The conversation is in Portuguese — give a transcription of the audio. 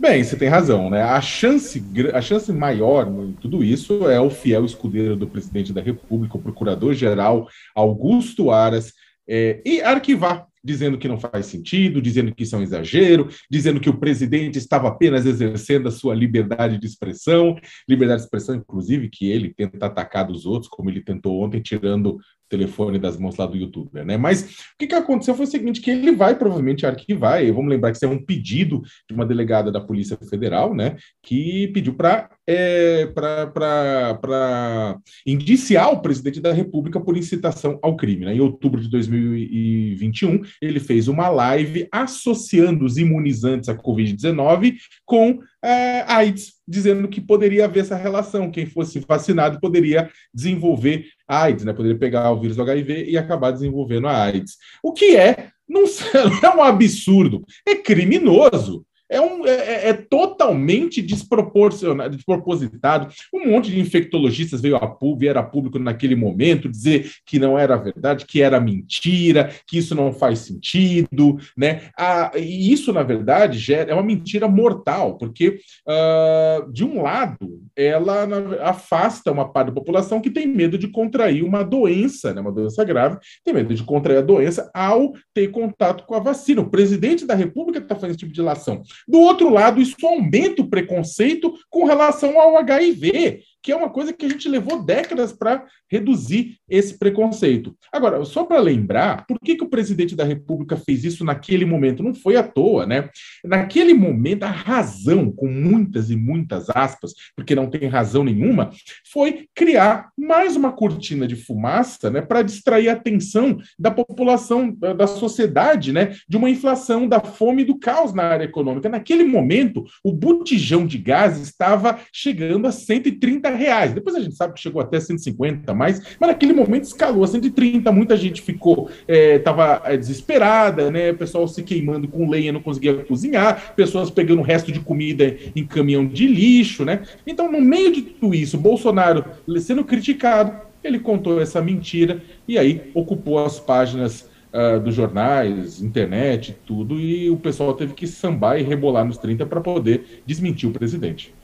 Bem, você tem razão, né? A chance, a chance maior em tudo isso é o fiel escudeiro do presidente da República, o procurador-geral Augusto Aras, é, e arquivar dizendo que não faz sentido, dizendo que isso é um exagero, dizendo que o presidente estava apenas exercendo a sua liberdade de expressão, liberdade de expressão, inclusive, que ele tenta atacar dos outros, como ele tentou ontem, tirando o telefone das mãos lá do youtuber, né? Mas o que, que aconteceu foi o seguinte, que ele vai provavelmente arquivar, e vamos lembrar que isso é um pedido de uma delegada da Polícia Federal, né, que pediu para é, para indiciar o presidente da República por incitação ao crime. Né? Em outubro de 2021, ele fez uma live associando os imunizantes à Covid-19 com é, AIDS, dizendo que poderia haver essa relação, quem fosse vacinado poderia desenvolver AIDS, né? poderia pegar o vírus do HIV e acabar desenvolvendo a AIDS. O que é, não é um absurdo, é criminoso é, um, é, é, é totalmente desproporcionado, despropositado. Um monte de infectologistas veio a público, vieram a público naquele momento dizer que não era verdade, que era mentira, que isso não faz sentido, né? Ah, e isso, na verdade, gera, é uma mentira mortal, porque, uh, de um lado, ela afasta uma parte da população que tem medo de contrair uma doença, né, uma doença grave, tem medo de contrair a doença ao ter contato com a vacina. O presidente da República está fazendo esse tipo de ilação. Do outro lado, isso aumenta o preconceito com relação ao HIV que é uma coisa que a gente levou décadas para reduzir esse preconceito. Agora, só para lembrar, por que, que o presidente da República fez isso naquele momento? Não foi à toa, né? Naquele momento, a razão, com muitas e muitas aspas, porque não tem razão nenhuma, foi criar mais uma cortina de fumaça né, para distrair a atenção da população, da sociedade, né, de uma inflação, da fome e do caos na área econômica. Naquele momento, o botijão de gás estava chegando a 130 reais. Depois a gente sabe que chegou até 150 mais, mas naquele momento escalou a 130. Muita gente ficou, estava é, é, desesperada, né? O pessoal se queimando com lenha, não conseguia cozinhar, pessoas pegando o resto de comida em caminhão de lixo, né? Então, no meio de tudo isso, Bolsonaro sendo criticado, ele contou essa mentira e aí ocupou as páginas Uh, dos jornais, internet, tudo, e o pessoal teve que sambar e rebolar nos 30 para poder desmentir o presidente.